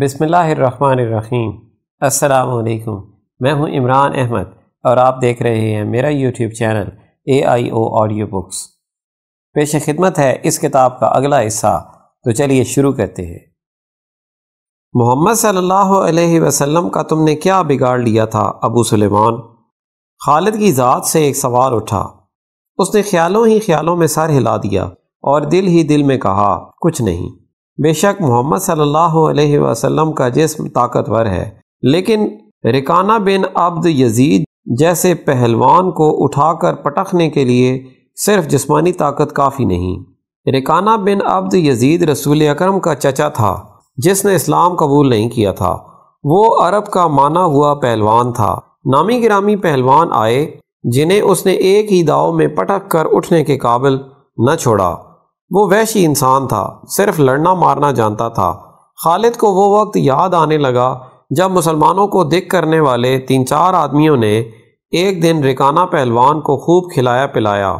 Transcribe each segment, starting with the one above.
बिसमीम असलकुम मैं हूं इमरान अहमद और आप देख रहे हैं मेरा YouTube channel A I O audio books पेश खिदमत है इस किताब का अगला हिस्सा तो चलिए शुरू करते हैं मोहम्मद सल्लल्लाहु अलैहि वसल्लम का तुमने क्या बिगाड़ लिया था अबू सुलेमान खालिद की ज़ात से एक सवाल उठा उसने ख्यालों ही ख्यालों में सर हिला दिया और दिल ही दिल में कहा कुछ नहीं बेशक मोहम्मद सल्लल्लाहु अलैहि वसल्लम का जिस्म ताकतवर है लेकिन रिकाना बिन अब्द यजीद जैसे पहलवान को उठाकर पटखने के लिए सिर्फ जिस्मानी ताकत काफ़ी नहीं रिकाना बिन अब्द यजीद रसूल अकरम का चचा था जिसने इस्लाम कबूल नहीं किया था वो अरब का माना हुआ पहलवान था नामी गिरामी पहलवान आए जिन्हें उसने एक ही दाव में पटक कर उठने के काबिल न छोड़ा वो वैशी इंसान था सिर्फ लड़ना मारना जानता था खालिद को वो वक्त याद आने लगा जब मुसलमानों को दिख करने वाले तीन चार आदमियों ने एक दिन रिकाना पहलवान को खूब खिलाया पिलाया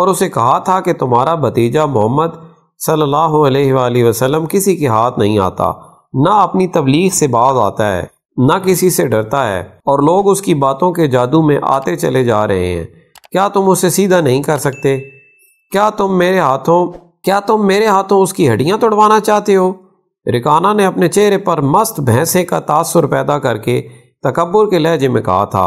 और उसे कहा था कि तुम्हारा भतीजा मोहम्मद सल्लल्लाहु अलैहि वसल्लम किसी के हाथ नहीं आता न अपनी तबलीग से बाज आता है न किसी से डरता है और लोग उसकी बातों के जादू में आते चले जा रहे हैं क्या तुम उसे सीधा नहीं कर सकते क्या तुम मेरे हाथों क्या तुम मेरे हाथों उसकी हड्डियां तोड़वाना चाहते हो रिकाना ने अपने चेहरे पर मस्त भैंसे का तासुर पैदा करके तकबर के लहजे में कहा था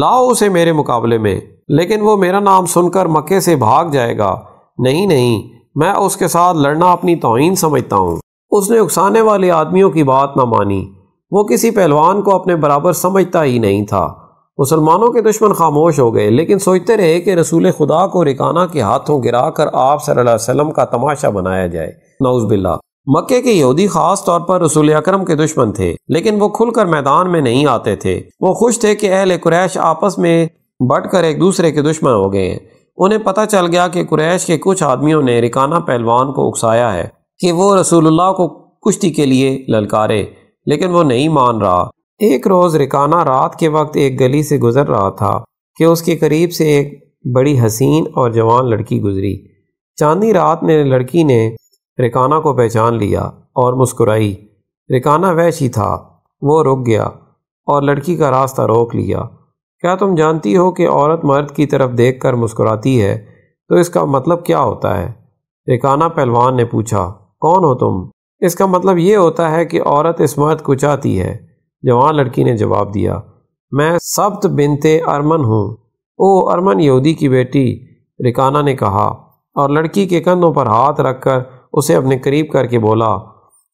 लाओ उसे मेरे मुकाबले में लेकिन वो मेरा नाम सुनकर मक्के से भाग जाएगा नहीं नहीं मैं उसके साथ लड़ना अपनी तोहन समझता हूँ उसने उकसाने वाले आदमियों की बात ना मानी वो किसी पहलवान को अपने बराबर समझता ही नहीं था मुसलमानों के दुश्मन खामोश हो गए लेकिन सोचते रहे कि रसूल खुदा को रिकाना के हाथों गिरा कर आप सल्लम का तमाशा बनाया जाए नौजबिल्ला मक्के के यहूदी खास तौर पर रसूल अकरम के दुश्मन थे लेकिन वो खुलकर मैदान में नहीं आते थे वो खुश थे कि अहल कुरैश आपस में बट कर एक दूसरे के दुश्मन हो गए उन्हें पता चल गया कि कुरैश के कुछ आदमियों ने रिकाना पहलवान को उकसाया है कि वो रसूलुल्लाह को कुश्ती के लिए ललकारे लेकिन वो नहीं मान रहा एक रोज़ रिकाना रात के वक्त एक गली से गुजर रहा था कि उसके करीब से एक बड़ी हसीन और जवान लड़की गुजरी चांदी रात में लड़की ने रिकाना को पहचान लिया और मुस्कुराई रिकाना वैशी था वो रुक गया और लड़की का रास्ता रोक लिया क्या तुम जानती हो कि औरत मर्द की तरफ देख कर मुस्कुराती है तो इसका मतलब क्या होता है रिकाना पहलवान ने पूछा कौन हो तुम इसका मतलब ये होता है कि औरत इस मर्द को चाहती है जवान लड़की ने जवाब दिया मैं सब्त बिनते अरमन हूँ ओ अरमन यहूदी की बेटी रिकाना ने कहा और लड़की के कंधों पर हाथ रखकर उसे अपने करीब करके बोला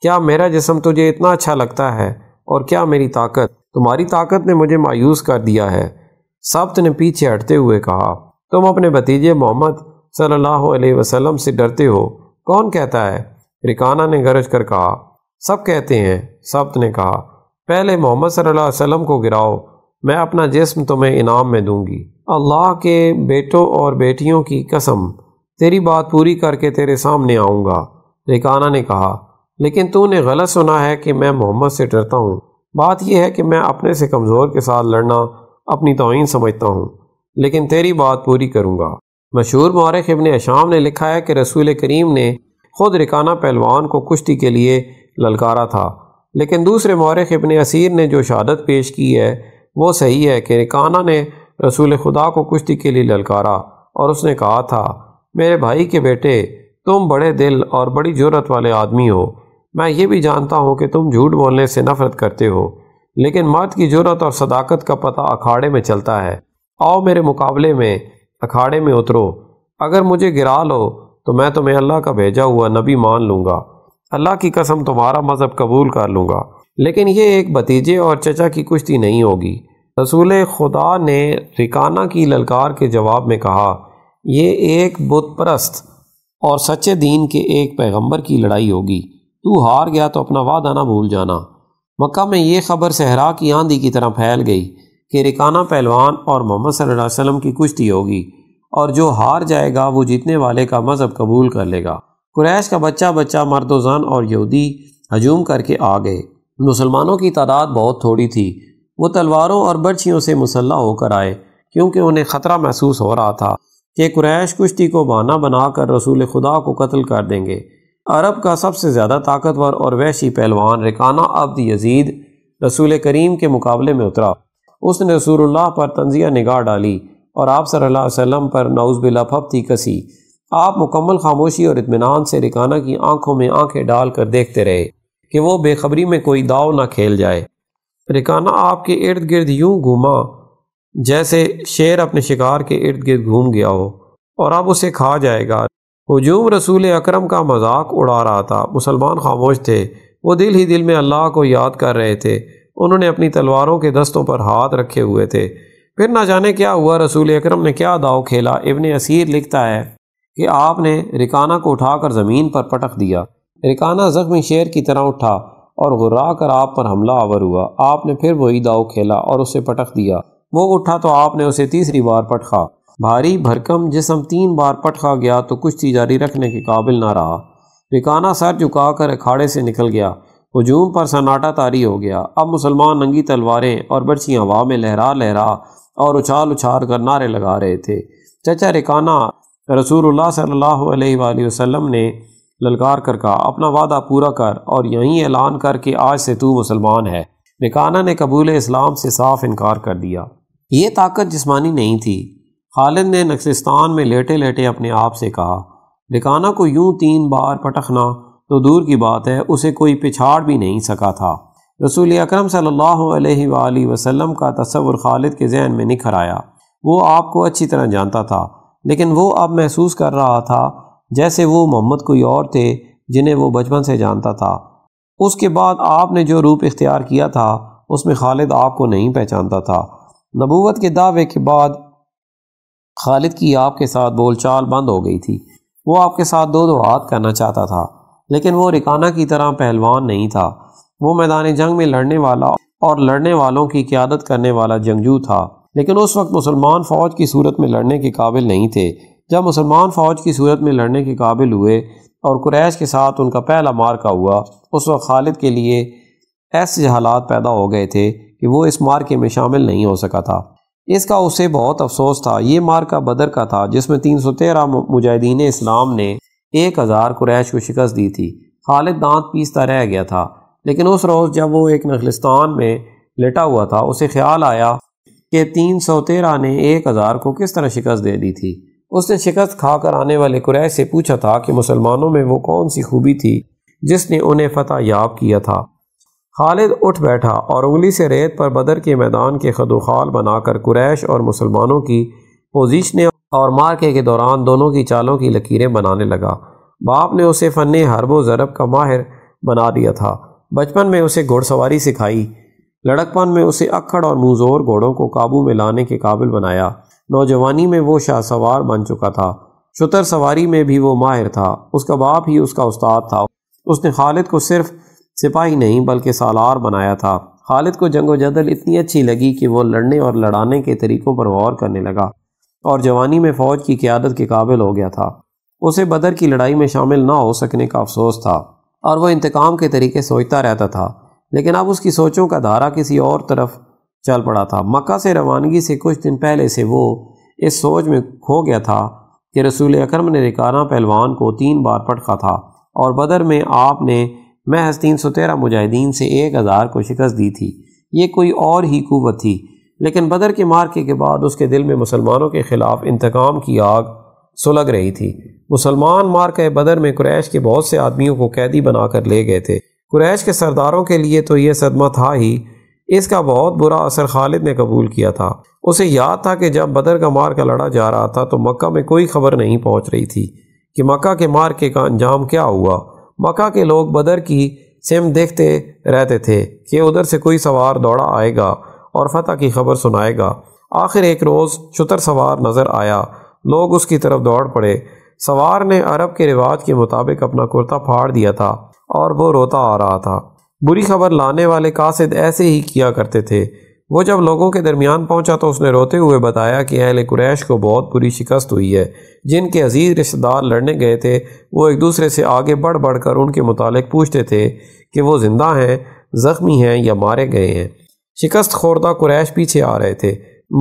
क्या मेरा जिसम तुझे इतना अच्छा लगता है और क्या मेरी ताकत तुम्हारी ताकत ने मुझे मायूस कर दिया है सब्त ने पीछे हटते हुए कहा तुम अपने भतीजे मोहम्मद सल्लल्लाहु अलैहि वसल्लम से डरते हो कौन कहता है रिकाना ने गरज कर कहा सब कहते हैं सब्त ने कहा पहले मोहम्मद सल्लल्लाहु अलैहि वसल्लम को गिराओ मैं अपना जिस्म तुम्हें इनाम में दूंगी अल्लाह के बेटों और बेटियों की कसम तेरी बात पूरी करके तेरे सामने आऊँगा रिकाना ने कहा लेकिन तूने गलत सुना है कि मैं मोहम्मद से डरता हूँ बात यह है कि मैं अपने से कमज़ोर के साथ लड़ना अपनी तोहन समझता हूँ लेकिन तेरी बात पूरी करूँगा मशहूर मौरख इबन अशाम ने लिखा है कि रसूल करीम ने खुद रिकाना पहलवान को कुश्ती के लिए ललकारा था लेकिन दूसरे मौरख इबन असीर ने जो शहादत पेश की है वो सही है कि काना ने रसूल खुदा को कुश्ती के लिए ललकारा और उसने कहा था मेरे भाई के बेटे तुम बड़े दिल और बड़ी जरूरत वाले आदमी हो मैं ये भी जानता हूँ कि तुम झूठ बोलने से नफरत करते हो लेकिन मर्द की जरूरत और सदाकत का पता अखाड़े में चलता है आओ मेरे मुकाबले में अखाड़े में उतरो अगर मुझे गिरा लो तो मैं तुम्हें अल्लाह का भेजा हुआ नबी मान लूँगा अल्लाह की कसम तुम्हारा मज़हब कबूल कर लूँगा लेकिन यह एक भतीजे और चचा की कुश्ती नहीं होगी रसूल खुदा ने रिकाना की ललकार के जवाब में कहा यह एक बुत परस्त और सच्चे दीन के एक पैगंबर की लड़ाई होगी तू हार गया तो अपना वादा ना भूल जाना मक्का में यह खबर सहरा की आंधी की तरह फैल गई कि रिकाना पहलवान और मोहम्मद सल्लल्लाहु अलैहि वसल्लम की कुश्ती होगी और जो हार जाएगा वो जीतने वाले का मज़हब कबूल कर लेगा कुरैश का बच्चा बच्चा मर्दोजान और यहूदी हजूम करके आ गए मुसलमानों की तादाद बहुत थोड़ी थी वो तलवारों और बर्छियों से मुसल्ला होकर आए क्योंकि उन्हें ख़तरा महसूस हो रहा था कि कुरैश कुश्ती को बहाना बनाकर रसूल खुदा को कत्ल कर देंगे अरब का सबसे ज़्यादा ताकतवर और वैशी पहलवान रिकाना अब्द यजीद रसूल करीम के मुकाबले में उतरा उसने रसूलुल्लाह पर तंजिया निगाह डाली और आप सल्लल्लाहु अलैहि वसल्लम पर नाउज़ बिला फप्ती कसी आप मुकम्मल खामोशी और इतमान से रिकाना की आंखों में आंखें डालकर देखते रहे कि वो बेखबरी में कोई दाव ना खेल जाए रिकाना आपके इर्द गिर्द यूं घूमा जैसे शेर अपने शिकार के इर्द गिर्द घूम गया हो और अब उसे खा जाएगा हजूम रसूल अकरम का मजाक उड़ा रहा था मुसलमान खामोश थे वो दिल ही दिल में अल्लाह को याद कर रहे थे उन्होंने अपनी तलवारों के दस्तों पर हाथ रखे हुए थे फिर ना जाने क्या हुआ रसूल अकरम ने क्या दाव खेला इबन असीर लिखता है कि आपने रिकाना को उठाकर ज़मीन पर पटक दिया रिकाना जख्मी शेर की तरह उठा और घुरा कर आप पर हमला आवर हुआ आपने फिर वही दाव खेला और उसे पटक दिया वो उठा तो आपने उसे तीसरी बार पटखा भारी भरकम जिसम तीन बार पटखा गया तो कुछ तिजारी रखने के काबिल ना रहा रिकाना सर झुका कर अखाड़े से निकल गया हजूम पर सन्नाटा तारी हो गया अब मुसलमान नंगी तलवारें और बर्छियाँ हवा में लहरा लहरा और उछाल उछाल कर नारे लगा रहे थे चचा रिकाना रसूल सल्लल्लाहु ने ललकार कर कहा अपना वादा पूरा कर और यहीं ऐलान कर कि आज से तू मुसलमान है निकाना ने कबूल इस्लाम से साफ इनकार कर दिया ये ताकत जिसमानी नहीं थी खालिद ने नक्सिस्तान में लेटे लेटे अपने आप से कहा निकाना को यूं तीन बार पटखना तो दूर की बात है उसे कोई पिछाड़ भी नहीं सका था रसूल अक्रम सल्ला वसलम का तस्वुर खालिद के जहन में निखर आया वो आपको अच्छी तरह जानता था लेकिन वो अब महसूस कर रहा था जैसे वो मोहम्मद कोई और थे जिन्हें वो बचपन से जानता था उसके बाद आपने जो रूप इख्तियार किया था उसमें खालिद आपको नहीं पहचानता था नबूवत के दावे के बाद खालिद की आपके साथ बोलचाल बंद हो गई थी वो आपके साथ दो दो हाथ करना चाहता था लेकिन वो रिकाना की तरह पहलवान नहीं था वो मैदान जंग में लड़ने वाला और लड़ने वालों की क्यादत करने वाला जंगजू था लेकिन उस वक्त मुसलमान फ़ौज की सूरत में लड़ने के काबिल नहीं थे जब मुसलमान फ़ौज की सूरत में लड़ने के काबिल हुए और कुरैश के साथ उनका पहला मार्का हुआ उस वक्त खालिद के लिए ऐसे हालात पैदा हो गए थे कि वो इस मार्के में शामिल नहीं हो सका था इसका उसे बहुत अफसोस था ये मार्का बदर का था जिसमें तीन सौ तेरह मुजाहिदीन इस्लाम ने एक हज़ार कुरैश को शिकस्त दी थी खालिद दांत पीसता रह गया था लेकिन उस रोज़ जब वो एक नखलिस्तान में लेटा हुआ था उसे ख्याल आया कि तीन सौ तेरह ने एक हज़ार को किस तरह शिकस्त दे दी थी उसने शिकस्त खाकर आने वाले कुरैश से पूछा था कि मुसलमानों में वो कौन सी खूबी थी जिसने उन्हें फतह याब किया था खालिद उठ बैठा और उंगली से रेत पर बदर के मैदान के खदोखाल बनाकर कुरैश और मुसलमानों की पोजिशने और मार्के के दौरान दोनों की चालों की लकीरें बनाने लगा बाप ने उसे फ़न हरबो ज़रब का माहिर बना दिया था बचपन में उसे घुड़सवारी सिखाई लड़कपन में उसे अक्खड़ और मुंहजोर घोड़ों को काबू में लाने के काबिल बनाया नौजवानी में वो शाह सवार बन चुका था शुतर सवारी में भी वो माहिर था उसका बाप ही उसका उस्ताद था उसने खालिद को सिर्फ सिपाही नहीं बल्कि सालार बनाया था खालिद को जंगो जदल इतनी अच्छी लगी कि वो लड़ने और लड़ाने के तरीकों पर गौर करने लगा और जवानी में फ़ौज की क्यादत के काबिल हो गया था उसे बदर की लड़ाई में शामिल ना हो सकने का अफसोस था और वह इंतकाम के तरीके सोचता रहता था लेकिन अब उसकी सोचों का धारा किसी और तरफ चल पड़ा था मक्का से रवानगी से कुछ दिन पहले से वो इस सोच में खो गया था कि रसूल अक्रम ने रिकाना पहलवान को तीन बार पटका था और बदर में आपने महज तीन सौ तेरह मुजाहिदीन से एक हज़ार को शिकस्त दी थी ये कोई और ही कुवत थी लेकिन बदर के मार्के के बाद उसके दिल में मुसलमानों के ख़िलाफ़ इंतकाम की आग सुलग रही थी मुसलमान मार्के बदर में क्रैश के बहुत से आदमियों को कैदी बनाकर ले गए थे कुरैश के सरदारों के लिए तो यह सदमा था ही इसका बहुत बुरा असर खालिद ने कबूल किया था उसे याद था कि जब बदर का मार का लड़ा जा रहा था तो मक्का में कोई खबर नहीं पहुंच रही थी कि मक्का के मार के का अंजाम क्या हुआ मक्का के लोग बदर की सिम देखते रहते थे कि उधर से कोई सवार दौड़ा आएगा और फतह की खबर सुनाएगा आखिर एक रोज़ शतर सवार नज़र आया लोग उसकी तरफ दौड़ पड़े सवार ने अरब के रिवाज के मुताबिक अपना कुर्ता फाड़ दिया था और वो रोता आ रहा था बुरी खबर लाने वाले कासिद ऐसे ही किया करते थे वो जब लोगों के दरमियान पहुंचा तो उसने रोते हुए बताया कि अहल कुरैश को बहुत बुरी शिकस्त हुई है जिनके अजीज़ रिश्तेदार लड़ने गए थे वो एक दूसरे से आगे बढ़ बढ़ कर उनके मुतालिक पूछते थे कि वो ज़िंदा हैं ज़ख्मी हैं या मारे गए हैं शिकस्त खोरदा कुरैश पीछे आ रहे थे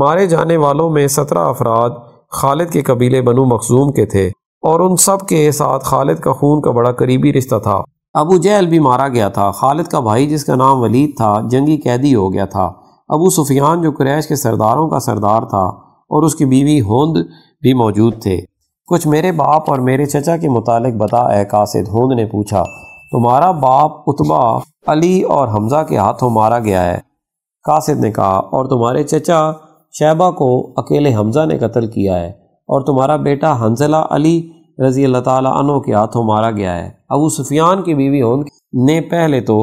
मारे जाने वालों में सत्रह अफराद खालिद के कबीले बनु मखजूम के थे और उन सब के साथ खालिद का खून का बड़ा करीबी रिश्ता था अबू जहल भी मारा गया था खालिद का भाई जिसका नाम वलीद था जंगी कैदी हो गया था अबू सुफियान जो क्रैश के सरदारों का सरदार था और उसकी बीवी होंद भी मौजूद थे कुछ मेरे बाप और मेरे चचा के मुतालिक बता ए कासिद होंद ने पूछा तुम्हारा बाप उतबा अली और हमजा के हाथों मारा गया है कासिद ने कहा और तुम्हारे चचा शैबा को अकेले हमजा ने कत्ल किया है और तुम्हारा बेटा हंजला अली रजी अल्लाह तु के हाथों मारा गया है अबू सुफियान की बीवी ने पहले तो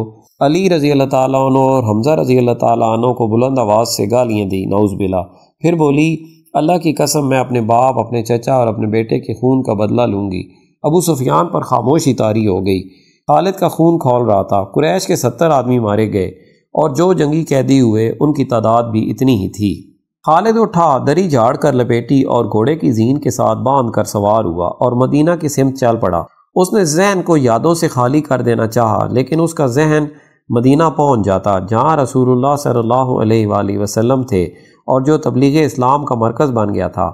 अली रजी अल्लाह तु और हमजा रजी अल्लाह तु को बुलंद आवाज़ से गालियाँ दी बिला फिर बोली अल्लाह की कसम मैं अपने बाप अपने चचा और अपने बेटे के खून का बदला लूँगी अबू सुफियान पर खामोशी तारी हो गई खालिद का खून खोल रहा था कुरैश के सत्तर आदमी मारे गए और जो जंगी कैदी हुए उनकी तादाद भी इतनी ही थी खालिद उठा दरी झाड़ कर लपेटी और घोड़े की जीन के साथ बांध कर सवार हुआ और मदीना की सिमत चल पड़ा उसने जहन को यादों से खाली कर देना चाहा लेकिन उसका जहन मदीना पहुंच जाता जहां रसूलुल्लाह सल्लल्लाहु अलैहि वसल्लम थे और जो तबलीग इस्लाम का मरकज़ बन गया था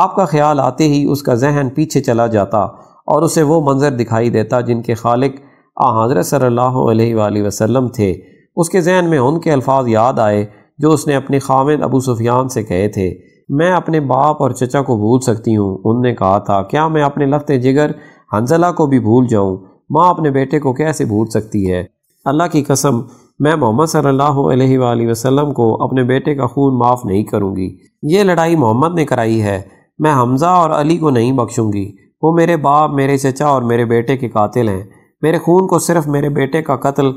आपका ख्याल आते ही उसका जहन पीछे चला जाता और उसे वो मंज़र दिखाई देता जिनके खालिक आ हज़रत सल्लल्लाहु अलैहि वसल्लम थे उसके जहन में उनके अल्फाज याद आए जो उसने अपने खामिद अबू सुफियान से कहे थे मैं अपने बाप और चचा को भूल सकती हूँ उनने कहा था क्या मैं अपने लफ्त जिगर हंजला को भी भूल जाऊँ माँ अपने बेटे को कैसे भूल सकती है अल्लाह की कसम मैं मोहम्मद सल्ला वसलम को अपने बेटे का खून माफ़ नहीं करूँगी ये लड़ाई मोहम्मद ने कराई है मैं हमज़ा और अली को नहीं बख्शूँगी वो मेरे बाप मेरे चचा और मेरे बेटे के कातिल हैं मेरे खून को सिर्फ मेरे बेटे का कत्ल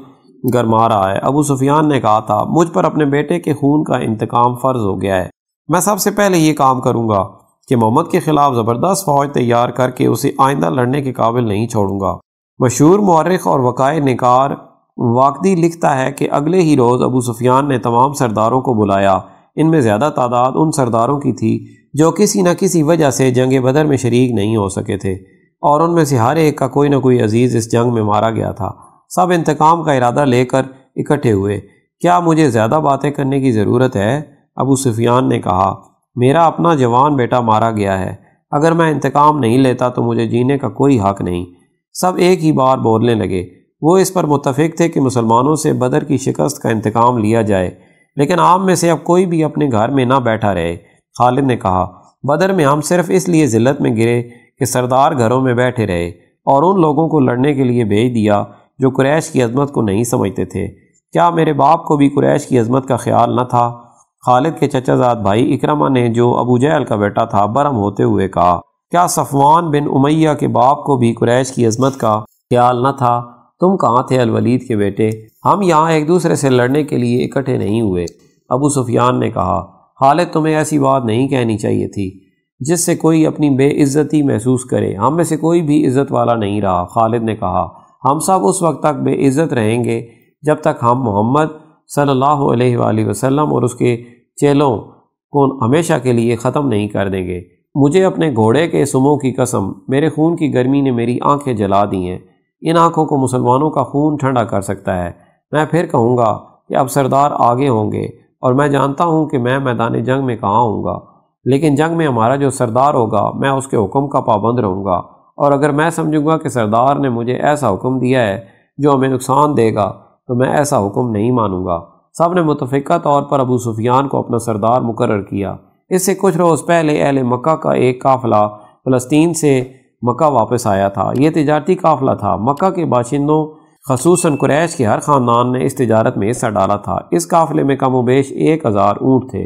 गरमा रहा है अबू सुफियान ने कहा था मुझ पर अपने बेटे के खून का इंतकाम फ़र्ज हो गया है मैं सबसे पहले ये काम करूँगा कि मोहम्मद के ख़िलाफ़ ज़बरदस्त फ़ौज तैयार करके उसे आइंदा लड़ने के काबिल नहीं छोड़ूंगा मशहूर मौरख और वक़ाय निकार वाकदी लिखता है कि अगले ही रोज़ अबू सुफियान ने तमाम सरदारों को बुलाया इनमें ज़्यादा तादाद उन सरदारों की थी जो किसी न किसी वजह से जंग बदर में शरीक नहीं हो सके थे और उनमें से हर एक का कोई ना कोई अजीज़ इस जंग में मारा गया था सब इंतकाम का इरादा लेकर इकट्ठे हुए क्या मुझे ज़्यादा बातें करने की ज़रूरत है अबू सुफियान ने कहा मेरा अपना जवान बेटा मारा गया है अगर मैं इंतकाम नहीं लेता तो मुझे जीने का कोई हक नहीं सब एक ही बार बोलने लगे वो इस पर मुतफिक थे कि मुसलमानों से बदर की शिकस्त का इंतकाम लिया जाए लेकिन आम में से अब कोई भी अपने घर में ना बैठा रहे खालिद ने कहा बदर में हम सिर्फ इसलिए ज़िल्लत में गिरे कि सरदार घरों में बैठे रहे और उन लोगों को लड़ने के लिए भेज दिया जो कुरैश की अजमत को नहीं समझते थे क्या मेरे बाप को भी कुरैश की अजमत का ख्याल न था खालिद के चचाजाद भाई इक्रमा ने जो अबू जैल का बेटा था बरम होते हुए कहा क्या सफवान बिन उमैया के बाप को भी कुरैश की अजमत का ख्याल न था तुम कहाँ थे अलवलीद के बेटे हम यहाँ एक दूसरे से लड़ने के लिए इकट्ठे नहीं हुए अबू सुफियान ने कहा खालिद तुम्हें ऐसी बात नहीं कहनी चाहिए थी जिससे कोई अपनी बेइज्जती महसूस करे हम में से कोई भी इज्जत वाला नहीं रहा खालिद ने कहा हम सब उस वक्त तक बेइज़्ज़त रहेंगे जब तक हम मोहम्मद सल्लल्लाहु अलैहि वसल्लम और उसके चेलों को हमेशा के लिए ख़त्म नहीं कर देंगे मुझे अपने घोड़े के सुमों की कसम मेरे खून की गर्मी ने मेरी आंखें जला दी हैं इन आंखों को मुसलमानों का खून ठंडा कर सकता है मैं फिर कहूँगा कि अब सरदार आगे होंगे और मैं जानता हूँ कि मैं मैदान जंग में कहाँ हूँगा लेकिन जंग में हमारा जो सरदार होगा मैं उसके हुक्म का पाबंद रहूँगा और अगर मैं समझूंगा कि सरदार ने मुझे ऐसा हुक्म दिया है जो हमें नुकसान देगा तो मैं ऐसा हुक्म नहीं मानूंगा सब ने मुतफ़ा तौर पर अबू सुफियान को अपना सरदार मुकर किया इससे कुछ रोज़ पहले अहल मक्का का एक काफिला फ़लस्तीन से मक्का वापस आया था ये तजारती काफिला था मक्का के बाशिंदों खसूस क्रैश के हर ख़ानदान ने इस तजारत में हिस्सा डाला था इस काफिले में कम वेश एक हज़ार ऊँट थे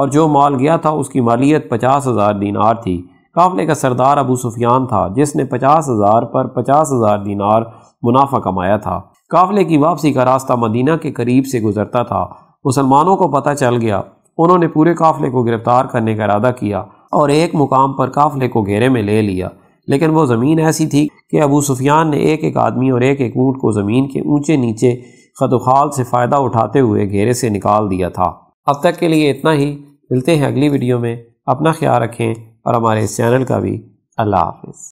और जो माल गया था उसकी मालियत पचास हज़ार दीनार थी काफिले का सरदार अबू सुफियान था जिसने पचास हज़ार पर पचास हज़ार दिनार मुनाफा कमाया था काफले की वापसी का रास्ता मदीना के करीब से गुजरता था मुसलमानों को पता चल गया उन्होंने पूरे काफले को गिरफ्तार करने का इरादा किया और एक मुकाम पर काफले को घेरे में ले लिया लेकिन वो ज़मीन ऐसी थी कि अबू सुफियान ने एक एक आदमी और एक एक ऊँट को ज़मीन के ऊंचे नीचे खदोखाल से फ़ायदा उठाते हुए घेरे से निकाल दिया था अब तक के लिए इतना ही मिलते हैं अगली वीडियो में अपना ख्याल रखें और हमारे इस चैनल का भी अल्लाह हाफिज़